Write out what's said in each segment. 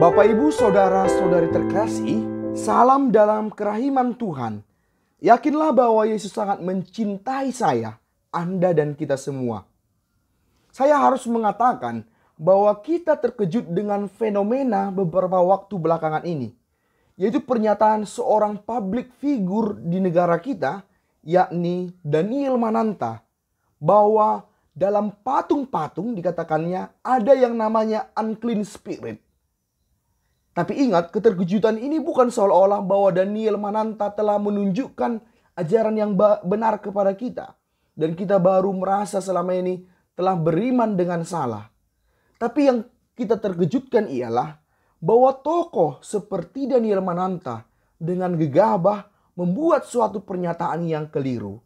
Bapak, Ibu, Saudara, Saudari terkasih, salam dalam kerahiman Tuhan. Yakinlah bahwa Yesus sangat mencintai saya, Anda dan kita semua. Saya harus mengatakan bahwa kita terkejut dengan fenomena beberapa waktu belakangan ini. Yaitu pernyataan seorang publik figur di negara kita, yakni Daniel Mananta, bahwa dalam patung-patung dikatakannya ada yang namanya unclean spirit tapi ingat, keterkejutan ini bukan seolah-olah bahwa Daniel Mananta telah menunjukkan ajaran yang benar kepada kita. Dan kita baru merasa selama ini telah beriman dengan salah. Tapi yang kita terkejutkan ialah bahwa tokoh seperti Daniel Mananta dengan gegabah membuat suatu pernyataan yang keliru.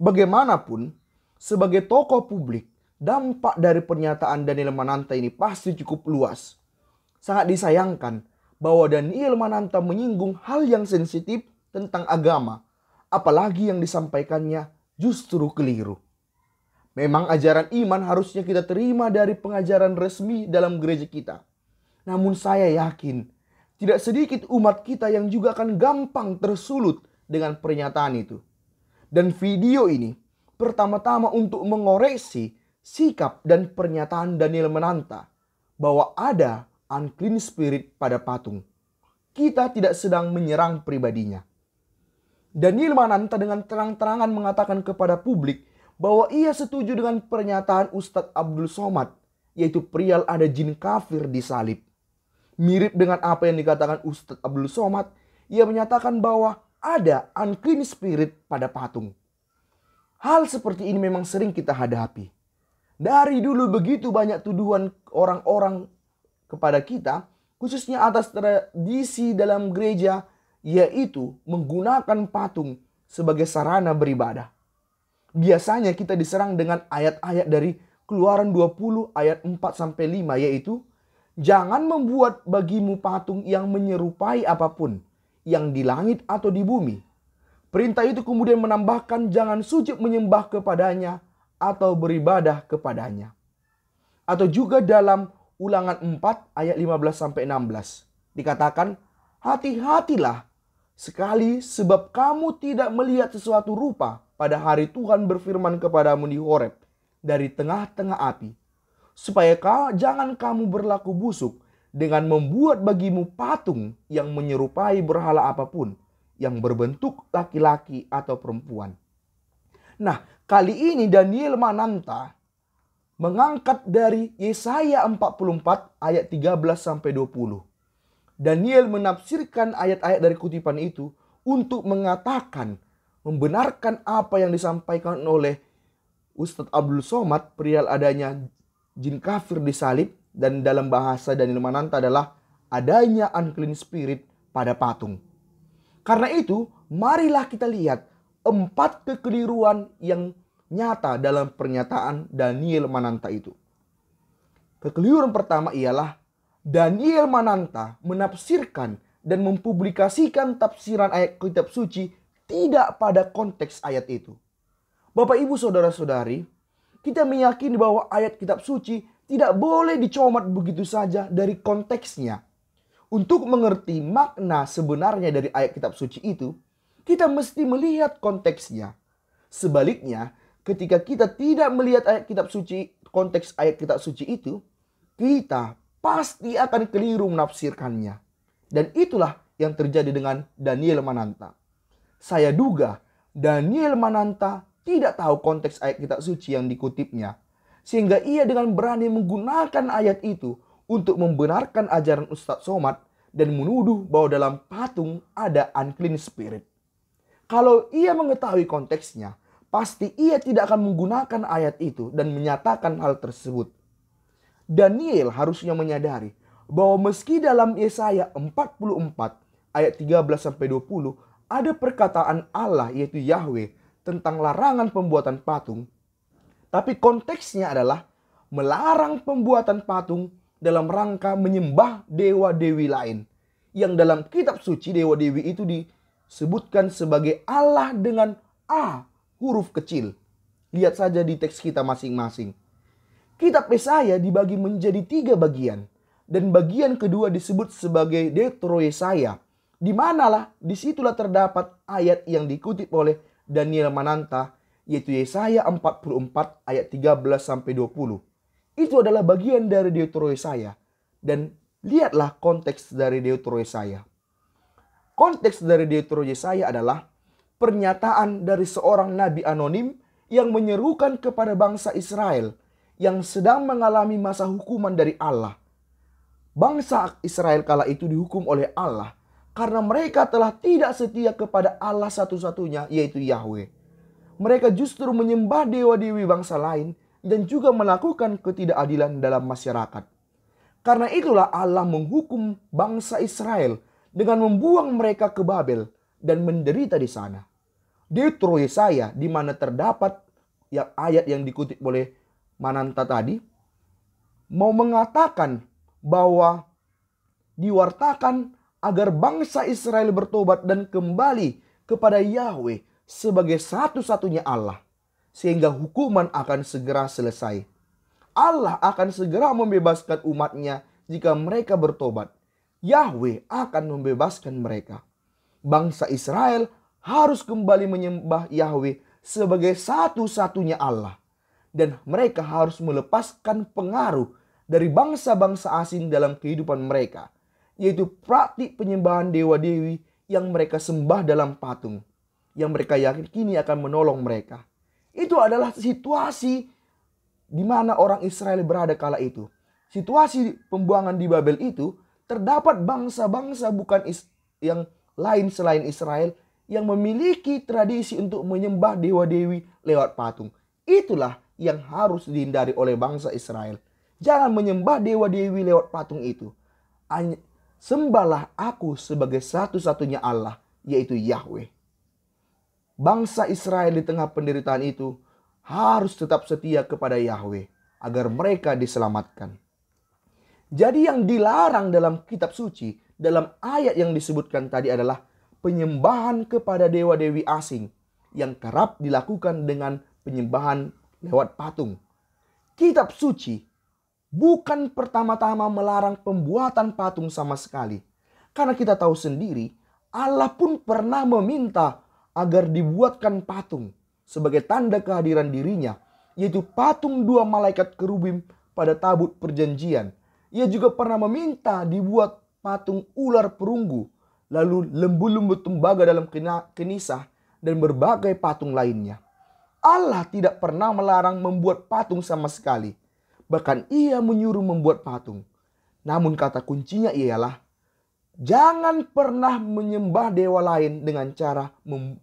Bagaimanapun, sebagai tokoh publik, dampak dari pernyataan Daniel Mananta ini pasti cukup luas sangat disayangkan bahwa Daniel Mananta menyinggung hal yang sensitif tentang agama, apalagi yang disampaikannya justru keliru. Memang ajaran iman harusnya kita terima dari pengajaran resmi dalam gereja kita. Namun saya yakin tidak sedikit umat kita yang juga akan gampang tersulut dengan pernyataan itu. Dan video ini pertama-tama untuk mengoreksi sikap dan pernyataan Daniel Mananta bahwa ada unclean spirit pada patung. Kita tidak sedang menyerang pribadinya. Daniel Mananta dengan terang-terangan mengatakan kepada publik bahwa ia setuju dengan pernyataan Ustadz Abdul Somad, yaitu prial ada jin kafir di salib. Mirip dengan apa yang dikatakan Ustadz Abdul Somad, ia menyatakan bahwa ada unclean spirit pada patung. Hal seperti ini memang sering kita hadapi. Dari dulu begitu banyak tuduhan orang-orang kepada kita, khususnya atas tradisi dalam gereja, yaitu menggunakan patung sebagai sarana beribadah. Biasanya kita diserang dengan ayat-ayat dari Keluaran 20 ayat 4 sampai 5 yaitu jangan membuat bagimu patung yang menyerupai apapun yang di langit atau di bumi. Perintah itu kemudian menambahkan jangan sujud menyembah kepadanya atau beribadah kepadanya. Atau juga dalam Ulangan 4 ayat 15 sampai 16. Dikatakan, "Hati-hatilah sekali sebab kamu tidak melihat sesuatu rupa pada hari Tuhan berfirman kepadamu di Horeb dari tengah-tengah api, supaya kau jangan kamu berlaku busuk dengan membuat bagimu patung yang menyerupai berhala apapun yang berbentuk laki-laki atau perempuan." Nah, kali ini Daniel Mananta mengangkat dari Yesaya 44 ayat 13 sampai 20. Daniel menafsirkan ayat-ayat dari kutipan itu untuk mengatakan, membenarkan apa yang disampaikan oleh Ustadz Abdul Somad perihal adanya jin kafir disalib dan dalam bahasa Daniel Mananta adalah adanya unclean spirit pada patung. Karena itu, marilah kita lihat empat kekeliruan yang nyata dalam pernyataan Daniel Mananta itu. Kekeliruan pertama ialah Daniel Mananta menafsirkan dan mempublikasikan tafsiran ayat kitab suci tidak pada konteks ayat itu. Bapak ibu saudara-saudari, kita meyakini bahwa ayat kitab suci tidak boleh dicomat begitu saja dari konteksnya. Untuk mengerti makna sebenarnya dari ayat kitab suci itu, kita mesti melihat konteksnya. Sebaliknya, ketika kita tidak melihat ayat kitab suci, konteks ayat kitab suci itu, kita pasti akan keliru menafsirkannya. Dan itulah yang terjadi dengan Daniel Mananta. Saya duga Daniel Mananta tidak tahu konteks ayat kitab suci yang dikutipnya. Sehingga ia dengan berani menggunakan ayat itu untuk membenarkan ajaran Ustadz Somad dan menuduh bahwa dalam patung ada unclean spirit. Kalau ia mengetahui konteksnya, pasti ia tidak akan menggunakan ayat itu dan menyatakan hal tersebut. Daniel harusnya menyadari bahwa meski dalam Yesaya 44 ayat 13 sampai 20 ada perkataan Allah yaitu Yahweh tentang larangan pembuatan patung, tapi konteksnya adalah melarang pembuatan patung dalam rangka menyembah dewa-dewi lain yang dalam kitab suci dewa-dewi itu disebutkan sebagai Allah dengan A huruf kecil. Lihat saja di teks kita masing-masing. Kitab Yesaya dibagi menjadi tiga bagian. Dan bagian kedua disebut sebagai Detro Yesaya. Dimanalah disitulah terdapat ayat yang dikutip oleh Daniel Mananta yaitu Yesaya 44 ayat 13 sampai 20. Itu adalah bagian dari Detro Yesaya dan lihatlah konteks dari Detro Yesaya. Konteks dari Detro Yesaya adalah pernyataan dari seorang nabi anonim yang menyerukan kepada bangsa Israel yang sedang mengalami masa hukuman dari Allah. Bangsa Israel kala itu dihukum oleh Allah karena mereka telah tidak setia kepada Allah satu-satunya yaitu Yahweh. Mereka justru menyembah dewa-dewi bangsa lain dan juga melakukan ketidakadilan dalam masyarakat. Karena itulah Allah menghukum bangsa Israel dengan membuang mereka ke Babel dan menderita di sana. Di saya di mana terdapat yang ayat yang dikutip oleh Mananta tadi mau mengatakan bahwa diwartakan agar bangsa Israel bertobat dan kembali kepada Yahweh sebagai satu-satunya Allah sehingga hukuman akan segera selesai. Allah akan segera membebaskan umatnya jika mereka bertobat. Yahweh akan membebaskan mereka bangsa Israel harus kembali menyembah Yahweh sebagai satu-satunya Allah. Dan mereka harus melepaskan pengaruh dari bangsa-bangsa asing dalam kehidupan mereka. Yaitu praktik penyembahan dewa-dewi yang mereka sembah dalam patung. Yang mereka yakin kini akan menolong mereka. Itu adalah situasi di mana orang Israel berada kala itu. Situasi pembuangan di Babel itu terdapat bangsa-bangsa bukan yang lain selain Israel yang memiliki tradisi untuk menyembah dewa-dewi lewat patung. Itulah yang harus dihindari oleh bangsa Israel. Jangan menyembah dewa-dewi lewat patung itu. Sembahlah aku sebagai satu-satunya Allah, yaitu Yahweh. Bangsa Israel di tengah penderitaan itu harus tetap setia kepada Yahweh agar mereka diselamatkan. Jadi yang dilarang dalam kitab suci dalam ayat yang disebutkan tadi adalah penyembahan kepada dewa-dewi asing yang kerap dilakukan dengan penyembahan lewat patung. Kitab suci bukan pertama-tama melarang pembuatan patung sama sekali. Karena kita tahu sendiri, Allah pun pernah meminta agar dibuatkan patung sebagai tanda kehadiran dirinya, yaitu patung dua malaikat kerubim pada tabut perjanjian. Ia juga pernah meminta dibuat patung ular perunggu, lalu lembu-lembu tembaga dalam kenisah, dan berbagai patung lainnya. Allah tidak pernah melarang membuat patung sama sekali. Bahkan ia menyuruh membuat patung. Namun kata kuncinya ialah, jangan pernah menyembah dewa lain dengan cara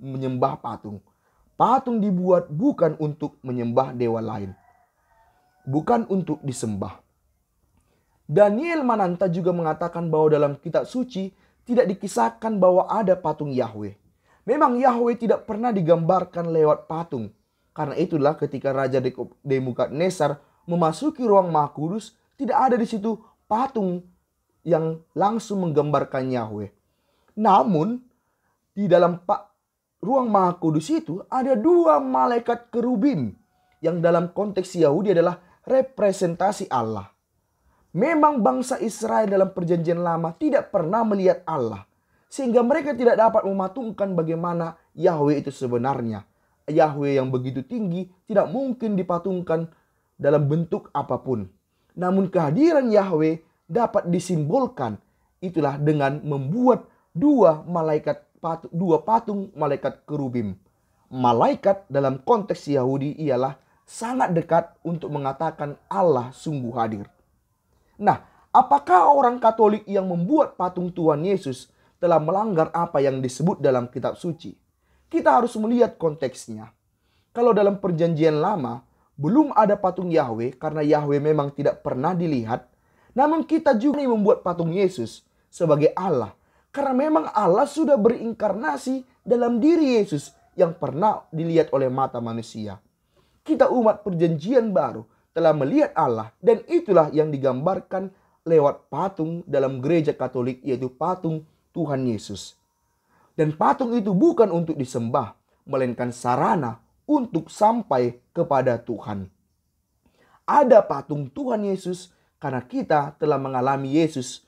menyembah patung. Patung dibuat bukan untuk menyembah dewa lain. Bukan untuk disembah. Daniel Mananta juga mengatakan bahwa dalam kitab suci tidak dikisahkan bahwa ada patung Yahweh. Memang Yahweh tidak pernah digambarkan lewat patung. Karena itulah ketika Raja Nesar memasuki ruang Maha Kudus, tidak ada di situ patung yang langsung menggambarkan Yahweh. Namun di dalam ruang Maha Kudus itu ada dua malaikat kerubim yang dalam konteks Yahudi adalah representasi Allah. Memang bangsa Israel dalam perjanjian lama tidak pernah melihat Allah. Sehingga mereka tidak dapat mematungkan bagaimana Yahweh itu sebenarnya. Yahweh yang begitu tinggi tidak mungkin dipatungkan dalam bentuk apapun. Namun kehadiran Yahweh dapat disimbolkan. Itulah dengan membuat dua malaikat dua patung malaikat kerubim. Malaikat dalam konteks Yahudi ialah sangat dekat untuk mengatakan Allah sungguh hadir. Nah, apakah orang Katolik yang membuat patung Tuhan Yesus telah melanggar apa yang disebut dalam kitab suci? Kita harus melihat konteksnya. Kalau dalam perjanjian lama, belum ada patung Yahweh karena Yahweh memang tidak pernah dilihat. Namun kita juga membuat patung Yesus sebagai Allah. Karena memang Allah sudah berinkarnasi dalam diri Yesus yang pernah dilihat oleh mata manusia. Kita umat perjanjian baru telah melihat Allah dan itulah yang digambarkan lewat patung dalam gereja Katolik yaitu patung Tuhan Yesus. Dan patung itu bukan untuk disembah, melainkan sarana untuk sampai kepada Tuhan. Ada patung Tuhan Yesus karena kita telah mengalami Yesus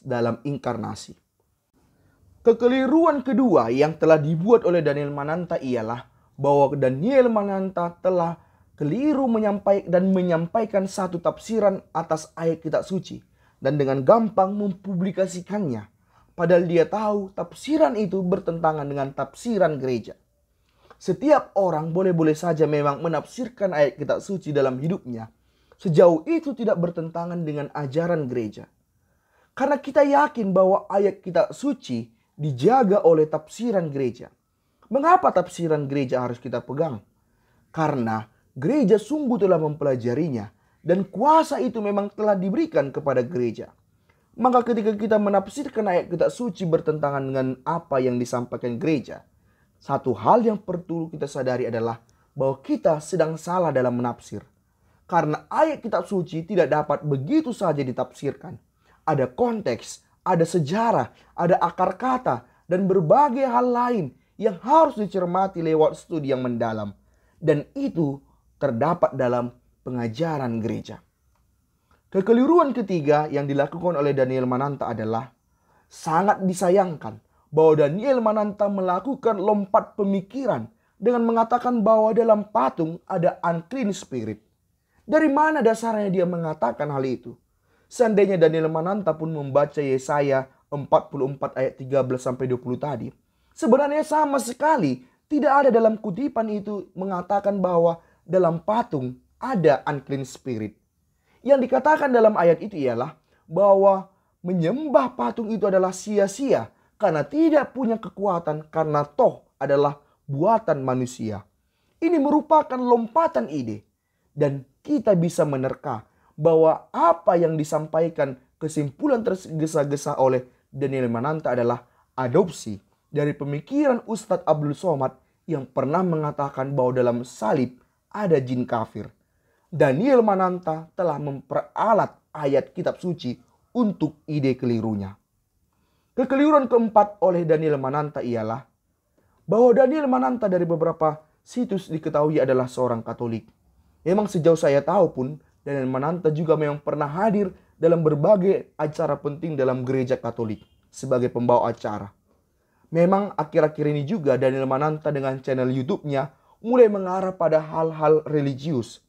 dalam inkarnasi. Kekeliruan kedua yang telah dibuat oleh Daniel Mananta ialah bahwa Daniel Mananta telah keliru menyampaikan dan menyampaikan satu tafsiran atas ayat kitab suci dan dengan gampang mempublikasikannya padahal dia tahu tafsiran itu bertentangan dengan tafsiran gereja. Setiap orang boleh-boleh saja memang menafsirkan ayat kitab suci dalam hidupnya sejauh itu tidak bertentangan dengan ajaran gereja. Karena kita yakin bahwa ayat kitab suci dijaga oleh tafsiran gereja. Mengapa tafsiran gereja harus kita pegang? Karena Gereja sungguh telah mempelajarinya dan kuasa itu memang telah diberikan kepada gereja. Maka ketika kita menafsirkan ayat kitab suci bertentangan dengan apa yang disampaikan gereja, satu hal yang perlu kita sadari adalah bahwa kita sedang salah dalam menafsir. Karena ayat kitab suci tidak dapat begitu saja ditafsirkan. Ada konteks, ada sejarah, ada akar kata, dan berbagai hal lain yang harus dicermati lewat studi yang mendalam. Dan itu terdapat dalam pengajaran gereja. Kekeliruan ketiga yang dilakukan oleh Daniel Mananta adalah sangat disayangkan bahwa Daniel Mananta melakukan lompat pemikiran dengan mengatakan bahwa dalam patung ada unclean spirit. Dari mana dasarnya dia mengatakan hal itu? Seandainya Daniel Mananta pun membaca Yesaya 44 ayat 13 sampai 20 tadi, sebenarnya sama sekali tidak ada dalam kutipan itu mengatakan bahwa dalam patung ada unclean spirit. Yang dikatakan dalam ayat itu ialah bahwa menyembah patung itu adalah sia-sia karena tidak punya kekuatan karena toh adalah buatan manusia. Ini merupakan lompatan ide dan kita bisa menerka bahwa apa yang disampaikan kesimpulan tergesa-gesa oleh Daniel Mananta adalah adopsi dari pemikiran Ustadz Abdul Somad yang pernah mengatakan bahwa dalam salib ada jin kafir. Daniel Mananta telah memperalat ayat kitab suci untuk ide kelirunya. Kekeliruan keempat oleh Daniel Mananta ialah bahwa Daniel Mananta dari beberapa situs diketahui adalah seorang Katolik. Memang sejauh saya tahu pun Daniel Mananta juga memang pernah hadir dalam berbagai acara penting dalam gereja Katolik sebagai pembawa acara. Memang akhir-akhir ini juga Daniel Mananta dengan channel YouTube-nya mulai mengarah pada hal-hal religius.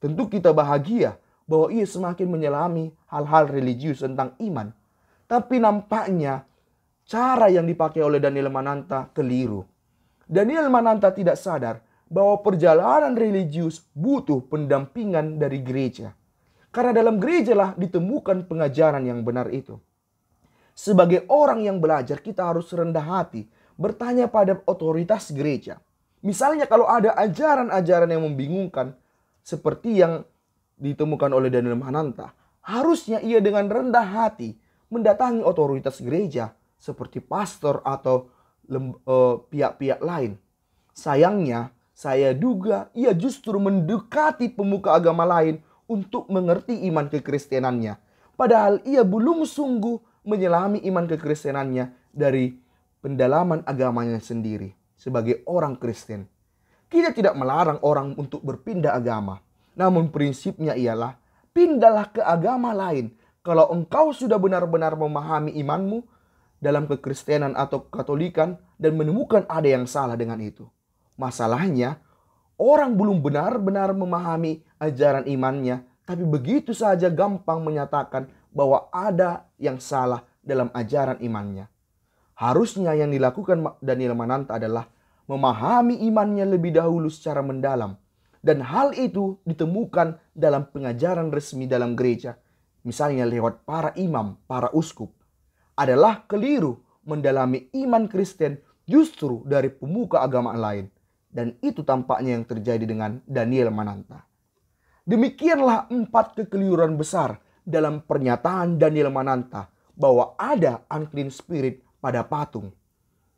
Tentu kita bahagia bahwa ia semakin menyelami hal-hal religius tentang iman. Tapi nampaknya cara yang dipakai oleh Daniel Mananta keliru. Daniel Mananta tidak sadar bahwa perjalanan religius butuh pendampingan dari gereja. Karena dalam gereja lah ditemukan pengajaran yang benar itu. Sebagai orang yang belajar, kita harus rendah hati, bertanya pada otoritas gereja Misalnya kalau ada ajaran-ajaran yang membingungkan seperti yang ditemukan oleh Daniel Mahananta, harusnya ia dengan rendah hati mendatangi otoritas gereja seperti pastor atau eh, pihak-pihak uh, lain. Sayangnya, saya duga ia justru mendekati pemuka agama lain untuk mengerti iman kekristenannya. Padahal ia belum sungguh menyelami iman kekristenannya dari pendalaman agamanya sendiri sebagai orang Kristen. Kita tidak melarang orang untuk berpindah agama. Namun prinsipnya ialah pindahlah ke agama lain. Kalau engkau sudah benar-benar memahami imanmu dalam kekristenan atau katolikan dan menemukan ada yang salah dengan itu. Masalahnya, orang belum benar-benar memahami ajaran imannya, tapi begitu saja gampang menyatakan bahwa ada yang salah dalam ajaran imannya. Harusnya yang dilakukan Daniel Mananta adalah memahami imannya lebih dahulu secara mendalam. Dan hal itu ditemukan dalam pengajaran resmi dalam gereja, misalnya lewat para imam, para uskup. Adalah keliru mendalami iman Kristen justru dari pemuka agama lain. Dan itu tampaknya yang terjadi dengan Daniel Mananta. Demikianlah empat kekeliruan besar dalam pernyataan Daniel Mananta bahwa ada unclean spirit pada patung.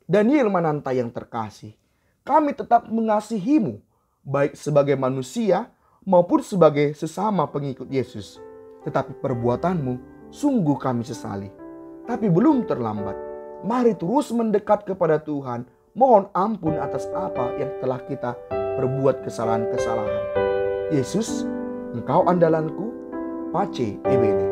Daniel Mananta yang terkasih, kami tetap mengasihimu baik sebagai manusia maupun sebagai sesama pengikut Yesus. Tetapi perbuatanmu sungguh kami sesali. Tapi belum terlambat. Mari terus mendekat kepada Tuhan. Mohon ampun atas apa yang telah kita perbuat kesalahan-kesalahan. Yesus, Engkau andalanku, Pace Ebene.